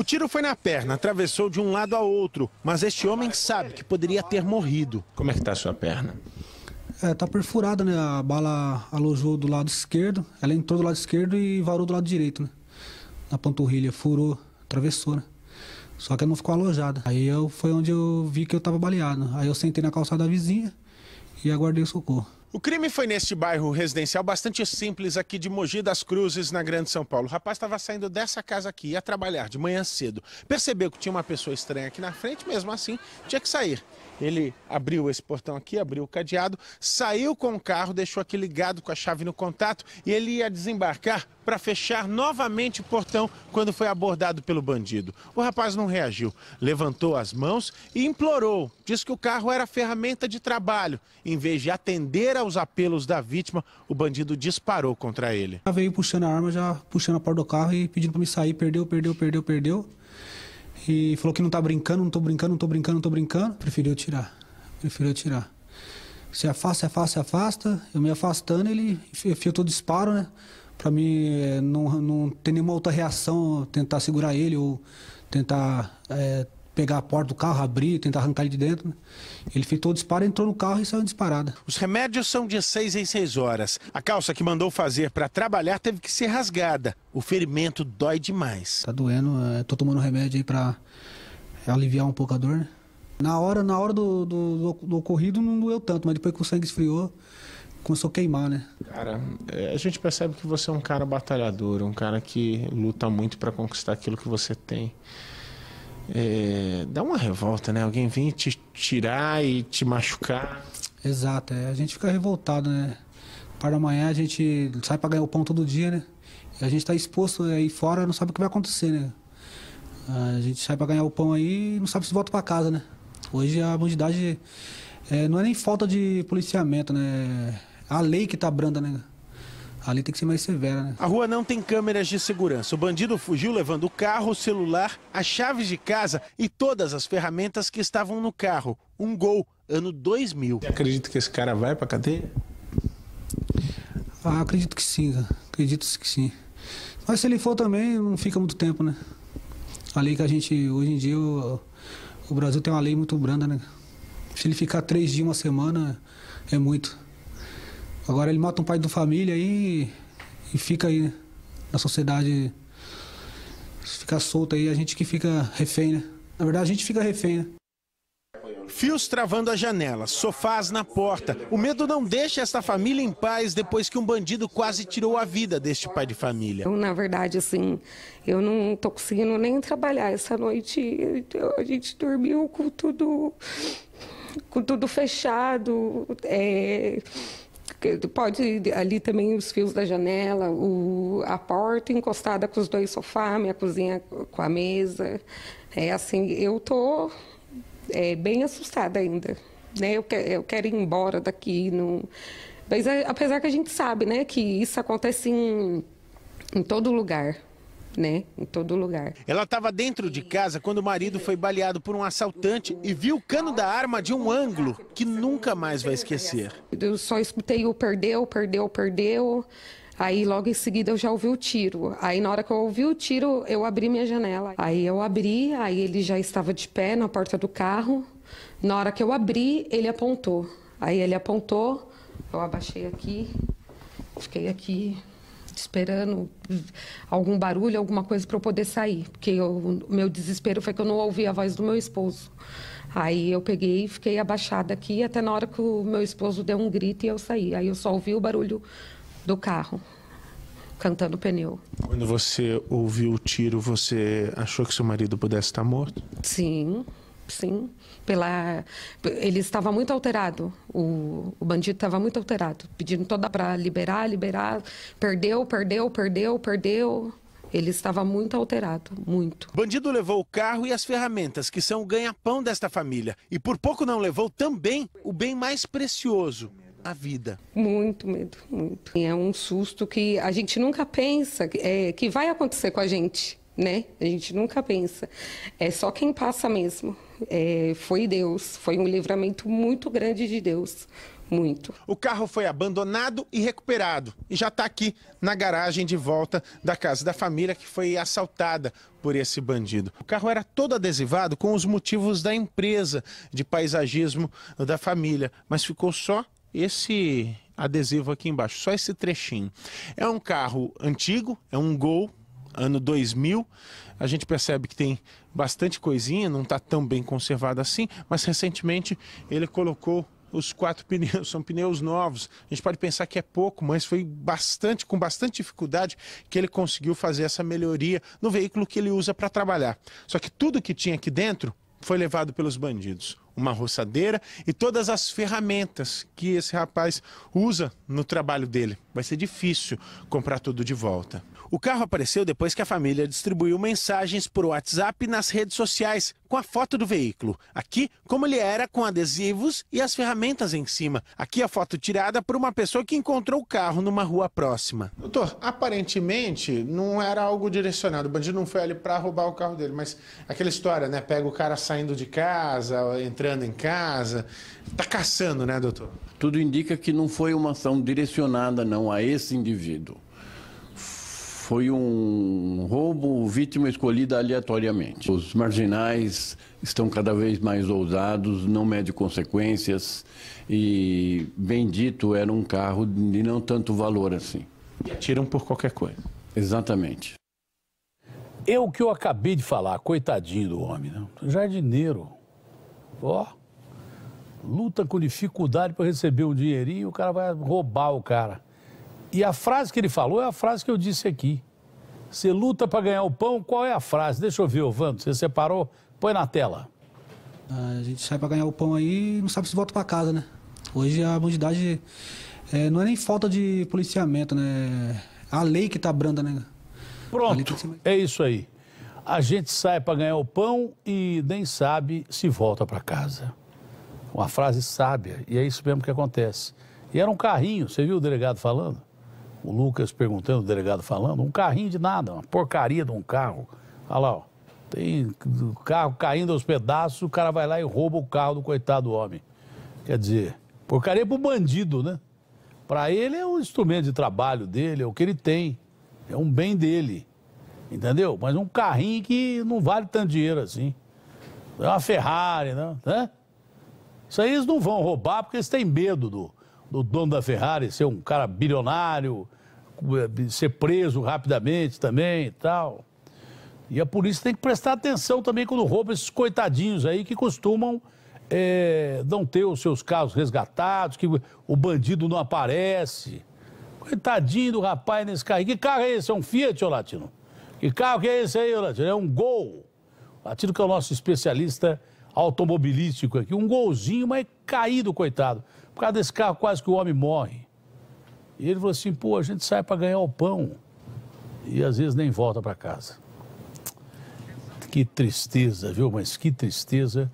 O tiro foi na perna, atravessou de um lado a outro, mas este homem sabe que poderia ter morrido. Como é que tá a sua perna? É, tá perfurada, né? A bala alojou do lado esquerdo, ela entrou do lado esquerdo e varou do lado direito, né? Na panturrilha, furou, atravessou, né? Só que ela não ficou alojada. Aí eu, foi onde eu vi que eu tava baleado. Aí eu sentei na calçada da vizinha e aguardei o socorro. O crime foi neste bairro residencial bastante simples aqui de Mogi das Cruzes, na Grande São Paulo. O rapaz estava saindo dessa casa aqui, ia trabalhar de manhã cedo. Percebeu que tinha uma pessoa estranha aqui na frente, mesmo assim, tinha que sair. Ele abriu esse portão aqui, abriu o cadeado, saiu com o carro, deixou aqui ligado com a chave no contato e ele ia desembarcar para fechar novamente o portão quando foi abordado pelo bandido. O rapaz não reagiu, levantou as mãos e implorou. Diz que o carro era ferramenta de trabalho. Em vez de atender aos apelos da vítima, o bandido disparou contra ele. Já veio puxando a arma, já puxando a porta do carro e pedindo para me sair. Perdeu, perdeu, perdeu, perdeu. E falou que não tá brincando, não tô brincando, não tô brincando, não tô brincando. Preferiu tirar. Preferiu tirar. Se afasta, se afasta, se afasta. Eu me afastando, ele todo disparo, né? para mim é, não, não tem nenhuma outra reação tentar segurar ele ou tentar é, pegar a porta do carro, abrir, tentar arrancar ele de dentro. Né? Ele fez todo disparo, entrou no carro e saiu disparada. Os remédios são de seis em seis horas. A calça que mandou fazer para trabalhar teve que ser rasgada. O ferimento dói demais. Tá doendo, é, tô tomando remédio aí para aliviar um pouco a dor, né? Na hora, na hora do, do, do, do ocorrido não doeu tanto, mas depois que o sangue esfriou, começou a queimar, né? Cara, é, a gente percebe que você é um cara batalhador, um cara que luta muito para conquistar aquilo que você tem. É, dá uma revolta, né? Alguém vem te tirar e te machucar. Exato, é. a gente fica revoltado, né? Para amanhã a gente sai para ganhar o pão todo dia, né? E a gente está exposto aí fora, não sabe o que vai acontecer, né? A gente sai para ganhar o pão aí e não sabe se volta para casa, né? Hoje a bandidagem é, não é nem falta de policiamento, né? A lei que tá branda, né? A lei tem que ser mais severa, né? A rua não tem câmeras de segurança. O bandido fugiu levando o carro, o celular, as chaves de casa e todas as ferramentas que estavam no carro. Um gol, ano 2000. Você acredita que esse cara vai pra cadeia? Ah, acredito que sim, cara. Acredito que sim. Mas se ele for também, não fica muito tempo, né? A lei que a gente, hoje em dia, o, o Brasil tem uma lei muito branda, né? Se ele ficar três dias, uma semana, é muito. Agora ele mata um pai de família aí e fica aí na sociedade, fica solto aí, a gente que fica refém, né? Na verdade, a gente fica refém, né? Fios travando a janela, sofás na porta. O medo não deixa esta família em paz depois que um bandido quase tirou a vida deste pai de família. Eu, então, na verdade, assim, eu não tô conseguindo nem trabalhar essa noite. Então, a gente dormiu com tudo, com tudo fechado. É Pode ali também os fios da janela, o, a porta encostada com os dois sofás, minha cozinha com a mesa. É assim, eu tô é, bem assustada ainda. Né? Eu, que, eu quero ir embora daqui. Não... Mas é, apesar que a gente sabe né, que isso acontece em, em todo lugar né, em todo lugar. Ela estava dentro de casa quando o marido foi baleado por um assaltante e viu o cano da arma de um ângulo que nunca mais vai esquecer. Eu só escutei o perdeu, perdeu, perdeu. Aí logo em seguida eu já ouvi o tiro. Aí na hora que eu ouvi o tiro, eu abri minha janela. Aí eu abri, aí ele já estava de pé na porta do carro. Na hora que eu abri, ele apontou. Aí ele apontou, eu abaixei aqui, fiquei aqui esperando algum barulho, alguma coisa para eu poder sair. Porque o meu desespero foi que eu não ouvi a voz do meu esposo. Aí eu peguei e fiquei abaixada aqui até na hora que o meu esposo deu um grito e eu saí. Aí eu só ouvi o barulho do carro cantando pneu. Quando você ouviu o tiro, você achou que seu marido pudesse estar morto? Sim, sim. Pela, ele estava muito alterado, o, o bandido estava muito alterado, pedindo toda para liberar, liberar, perdeu, perdeu, perdeu, perdeu. Ele estava muito alterado, muito. O bandido levou o carro e as ferramentas, que são o ganha-pão desta família. E por pouco não levou também o bem mais precioso, a vida. Muito medo, muito. É um susto que a gente nunca pensa que, é, que vai acontecer com a gente né? A gente nunca pensa. É só quem passa mesmo. É, foi Deus, foi um livramento muito grande de Deus. Muito. O carro foi abandonado e recuperado e já está aqui na garagem de volta da casa da família que foi assaltada por esse bandido. O carro era todo adesivado com os motivos da empresa de paisagismo da família, mas ficou só esse adesivo aqui embaixo, só esse trechinho. É um carro antigo, é um Gol ano 2000. A gente percebe que tem bastante coisinha, não está tão bem conservado assim, mas recentemente ele colocou os quatro pneus são pneus novos. A gente pode pensar que é pouco, mas foi bastante, com bastante dificuldade, que ele conseguiu fazer essa melhoria no veículo que ele usa para trabalhar. Só que tudo que tinha aqui dentro foi levado pelos bandidos uma roçadeira e todas as ferramentas que esse rapaz usa no trabalho dele. Vai ser difícil comprar tudo de volta. O carro apareceu depois que a família distribuiu mensagens por WhatsApp nas redes sociais com a foto do veículo. Aqui, como ele era, com adesivos e as ferramentas em cima. Aqui a foto tirada por uma pessoa que encontrou o carro numa rua próxima. Doutor, aparentemente não era algo direcionado. O bandido não foi ali para roubar o carro dele, mas aquela história, né? Pega o cara saindo de casa, entrando esperando em casa, está caçando, né, doutor? Tudo indica que não foi uma ação direcionada, não, a esse indivíduo. Foi um roubo, vítima escolhida aleatoriamente. Os marginais estão cada vez mais ousados, não mede consequências e, bem dito, era um carro de não tanto valor assim. E atiram por qualquer coisa. Exatamente. Eu é que eu acabei de falar, coitadinho do homem, né? jardineiro ó, luta com dificuldade para receber um dinheirinho, e o cara vai roubar o cara. E a frase que ele falou é a frase que eu disse aqui. Você luta para ganhar o pão, qual é a frase? Deixa eu ver, Vando você separou? Põe na tela. Ah, a gente sai para ganhar o pão aí e não sabe se volta para casa, né? Hoje a bandidagem é, não é nem falta de policiamento, né? É a lei que tá branda, né? Pronto, tá é isso aí. A gente sai para ganhar o pão e nem sabe se volta para casa. Uma frase sábia, e é isso mesmo que acontece. E era um carrinho, você viu o delegado falando? O Lucas perguntando, o delegado falando, um carrinho de nada, uma porcaria de um carro. Olha lá, ó, tem carro caindo aos pedaços, o cara vai lá e rouba o carro do coitado do homem. Quer dizer, porcaria para o bandido, né? Para ele é um instrumento de trabalho dele, é o que ele tem, é um bem dele. Entendeu? Mas um carrinho que não vale tanto dinheiro assim. É uma Ferrari, não, né? Isso aí eles não vão roubar porque eles têm medo do, do dono da Ferrari ser um cara bilionário, ser preso rapidamente também e tal. E a polícia tem que prestar atenção também quando rouba esses coitadinhos aí que costumam é, não ter os seus carros resgatados, que o bandido não aparece. Coitadinho do rapaz nesse carro. Que carro é esse? É um Fiat, ô Latino? Que carro que é esse aí, Orlando? É um Gol. Atiro que é o nosso especialista automobilístico aqui. Um golzinho, mas caído, coitado. Por causa desse carro, quase que o homem morre. E ele falou assim: pô, a gente sai para ganhar o pão e às vezes nem volta para casa. Que tristeza, viu? Mas que tristeza